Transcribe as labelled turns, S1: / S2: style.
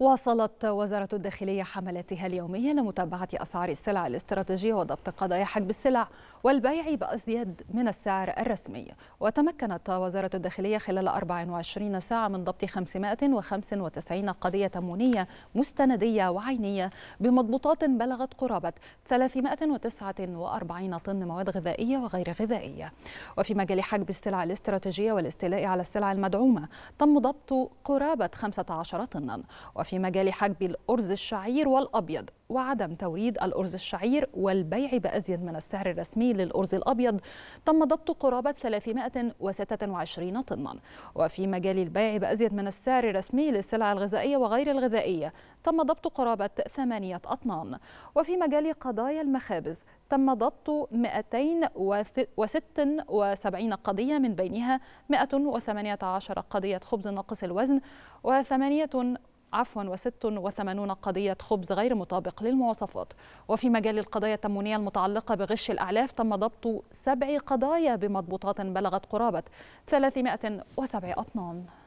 S1: واصلت وزارة الداخلية حملاتها اليومية لمتابعة أسعار السلع الاستراتيجية وضبط قضايا حجب السلع والبيع بأزيد من السعر الرسمي وتمكنت وزارة الداخلية خلال 24 ساعة من ضبط 595 قضية تمونية مستندية وعينية بمضبوطات بلغت قرابة 349 طن مواد غذائية وغير غذائية وفي مجال حجب السلع الاستراتيجية والاستيلاء على السلع المدعومة تم ضبط قرابة 15 طنا وفي في مجال حجب الأرز الشعير والأبيض وعدم توريد الأرز الشعير والبيع بأزيد من السعر الرسمي للأرز الأبيض تم ضبط قرابة 326 طنا وفي مجال البيع بأزيد من السعر الرسمي للسلع الغذائية وغير الغذائية تم ضبط قرابة 8 أطنان وفي مجال قضايا المخابز تم ضبط 276 قضية من بينها 118 قضية خبز ناقص الوزن و عفوا و86 قضية خبز غير مطابق للمواصفات وفي مجال القضايا التموينية المتعلقة بغش الأعلاف تم ضبط سبع قضايا بمضبوطات بلغت قرابة 307 أطنان